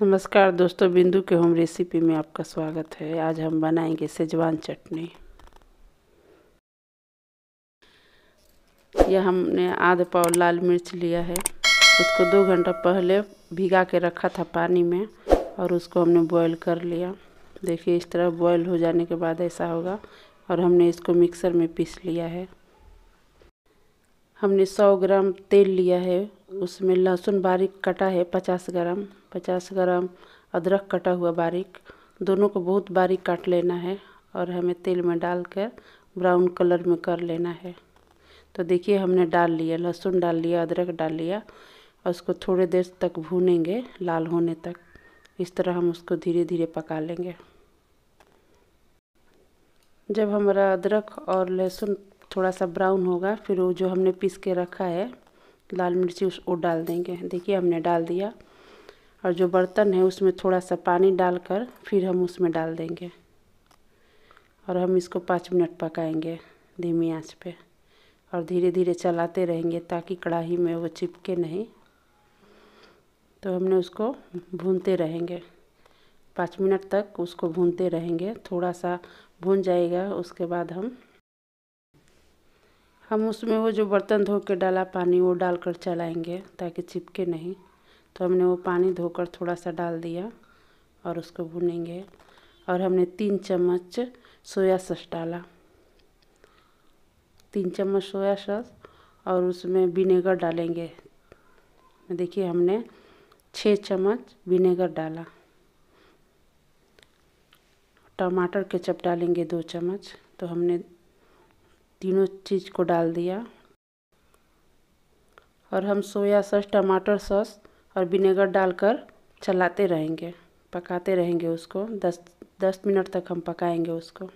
नमस्कार दोस्तों बिंदु के होम रेसिपी में आपका स्वागत है आज हम बनाएंगे सेजवान चटनी यह हमने आधा पाव लाल मिर्च लिया है उसको दो घंटा पहले भिगा के रखा था पानी में और उसको हमने बॉईल कर लिया देखिए इस तरह बॉईल हो जाने के बाद ऐसा होगा और हमने इसको मिक्सर में पीस लिया है हमने 100 ग्राम तेल लिया है उसमें लहसुन बारीक कटा है पचास ग्राम पचास ग्राम अदरक कटा हुआ बारीक दोनों को बहुत बारीक काट लेना है और हमें तेल में डाल कर ब्राउन कलर में कर लेना है तो देखिए हमने डाल लिया लहसुन डाल लिया अदरक डाल लिया और उसको थोड़े देर तक भूनेंगे लाल होने तक इस तरह हम उसको धीरे धीरे पका लेंगे जब हमारा अदरक और लहसुन थोड़ा सा ब्राउन होगा फिर वो जो हमने पीस के रखा है लाल मिर्ची उस वो डाल देंगे देखिए हमने डाल दिया और जो बर्तन है उसमें थोड़ा सा पानी डालकर फिर हम उसमें डाल देंगे और हम इसको पाँच मिनट पकाएंगे धीमी आंच पे और धीरे धीरे चलाते रहेंगे ताकि कढ़ाई में वो चिपके नहीं तो हमने उसको भूनते रहेंगे पाँच मिनट तक उसको भूनते रहेंगे थोड़ा सा भून जाएगा उसके बाद हम हम उसमें वो जो बर्तन धो के डाला पानी वो डालकर चलाएंगे ताकि चिपके नहीं तो हमने वो पानी धोकर थोड़ा सा डाल दिया और उसको भुनेंगे और हमने तीन चम्मच सोया सॉस डाला तीन चम्मच सोया सॉस और उसमें विनेगर डालेंगे देखिए हमने छः चम्मच विनेगर डाला टमाटर केचप डालेंगे दो चम्मच तो हमने तीनों चीज़ को डाल दिया और हम सोया सॉस टमाटर सॉस और विनेगर डालकर चलाते रहेंगे पकाते रहेंगे उसको दस दस मिनट तक हम पकाएंगे उसको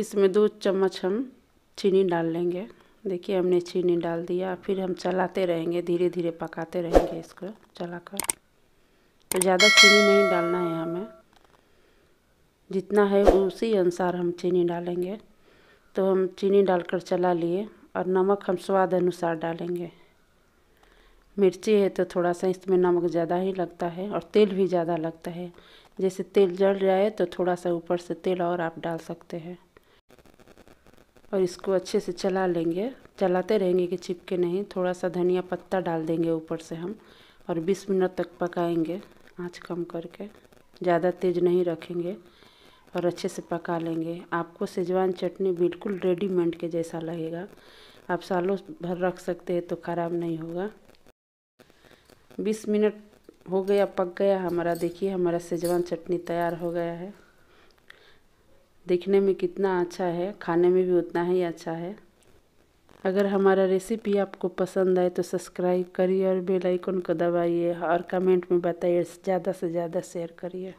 इसमें दो चम्मच हम चीनी डाल लेंगे देखिए हमने चीनी डाल दिया फिर हम चलाते रहेंगे धीरे धीरे पकाते रहेंगे इसको चलाकर ज़्यादा चीनी नहीं डालना है हमें जितना है उसी अनुसार हम चीनी डालेंगे तो हम चीनी डालकर चला लिए और नमक हम स्वाद अनुसार डालेंगे मिर्ची है तो थोड़ा सा इसमें नमक ज़्यादा ही लगता है और तेल भी ज़्यादा लगता है जैसे तेल जल जाए तो थोड़ा सा ऊपर से तेल और आप डाल सकते हैं और इसको अच्छे से चला लेंगे चलाते रहेंगे कि चिपके नहीं थोड़ा सा धनिया पत्ता डाल देंगे ऊपर से हम और 20 मिनट तक पकाएंगे आँच कम करके ज़्यादा तेज़ नहीं रखेंगे और अच्छे से पका लेंगे आपको सेजवान चटनी बिल्कुल रेडीमेड के जैसा लगेगा आप सालों भर रख सकते हैं तो ख़राब नहीं होगा बीस मिनट हो गया पक गया हमारा देखिए हमारा सेजवान चटनी तैयार हो गया है दिखने में कितना अच्छा है खाने में भी उतना ही अच्छा है अगर हमारा रेसिपी आपको पसंद आए तो सब्सक्राइब करिए और बेल आइकन को दबाइए और कमेंट में बताइए ज़्यादा से ज़्यादा शेयर करिए